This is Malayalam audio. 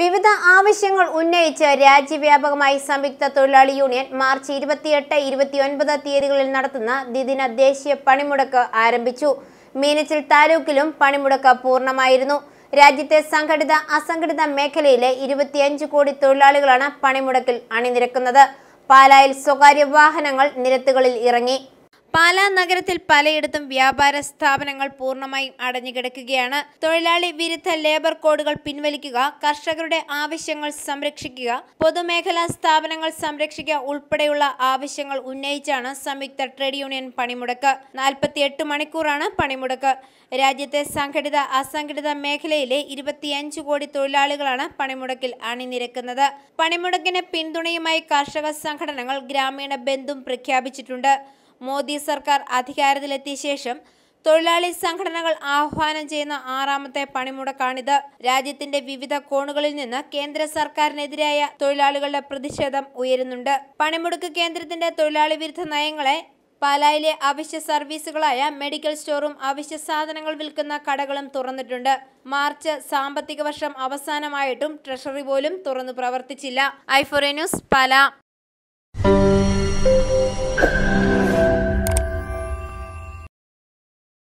വിവിധ ആവശ്യങ്ങൾ ഉന്നയിച്ച് രാജ്യവ്യാപകമായി സംയുക്ത തൊഴിലാളി യൂണിയൻ മാർച്ച് ഇരുപത്തിയെട്ട് ഇരുപത്തിയൊൻപത് തീയതികളിൽ നടത്തുന്ന ദ്വിദിന ദേശീയ പണിമുടക്ക് ആരംഭിച്ചു മീനച്ചിൽ താലൂക്കിലും പണിമുടക്ക് പൂർണ്ണമായിരുന്നു രാജ്യത്തെ സംഘടിത അസംഘടിത മേഖലയിലെ ഇരുപത്തിയഞ്ച് കോടി തൊഴിലാളികളാണ് പണിമുടക്കിൽ അണിനിരക്കുന്നത് പാലായിൽ സ്വകാര്യ വാഹനങ്ങൾ നിരത്തുകളിൽ ഇറങ്ങി പാല നഗരത്തിൽ പലയിടത്തും വ്യാപാര സ്ഥാപനങ്ങൾ പൂർണ്ണമായും അടഞ്ഞുകിടക്കുകയാണ് തൊഴിലാളി വിരുദ്ധ ലേബർ കോഡുകൾ പിൻവലിക്കുക കർഷകരുടെ ആവശ്യങ്ങൾ സംരക്ഷിക്കുക പൊതുമേഖലാ സ്ഥാപനങ്ങൾ സംരക്ഷിക്കുക ഉൾപ്പെടെയുള്ള ആവശ്യങ്ങൾ ഉന്നയിച്ചാണ് സംയുക്ത ട്രേഡ് യൂണിയൻ പണിമുടക്ക് നാൽപ്പത്തിയെട്ട് മണിക്കൂറാണ് പണിമുടക്ക് രാജ്യത്തെ സംഘടിത അസംഘടിത മേഖലയിലെ ഇരുപത്തിയഞ്ച് കോടി തൊഴിലാളികളാണ് പണിമുടക്കിൽ അണിനിരക്കുന്നത് പണിമുടക്കിന് പിന്തുണയുമായി കർഷക സംഘടനകൾ ഗ്രാമീണ ബന്ധും പ്രഖ്യാപിച്ചിട്ടുണ്ട് മോദി സർക്കാർ അധികാരത്തിലെത്തിയ ശേഷം തൊഴിലാളി സംഘടനകൾ ആഹ്വാനം ചെയ്യുന്ന ആറാമത്തെ പണിമുടക്കാണിത് രാജ്യത്തിന്റെ വിവിധ കോണുകളിൽ നിന്ന് കേന്ദ്ര സർക്കാരിനെതിരായ തൊഴിലാളികളുടെ പ്രതിഷേധം ഉയരുന്നുണ്ട് പണിമുടക്ക് കേന്ദ്രത്തിന്റെ തൊഴിലാളി വിരുദ്ധ നയങ്ങളെ പാലായിലെ അവശ്യ സർവീസുകളായ മെഡിക്കൽ സ്റ്റോറും അവശ്യ സാധനങ്ങൾ വിൽക്കുന്ന കടകളും തുറന്നിട്ടുണ്ട് മാർച്ച് സാമ്പത്തിക വർഷം അവസാനമായിട്ടും ട്രഷറി പോലും തുറന്നു പ്രവർത്തിച്ചില്ല ഐഫോറിയ ന്യൂസ് പാല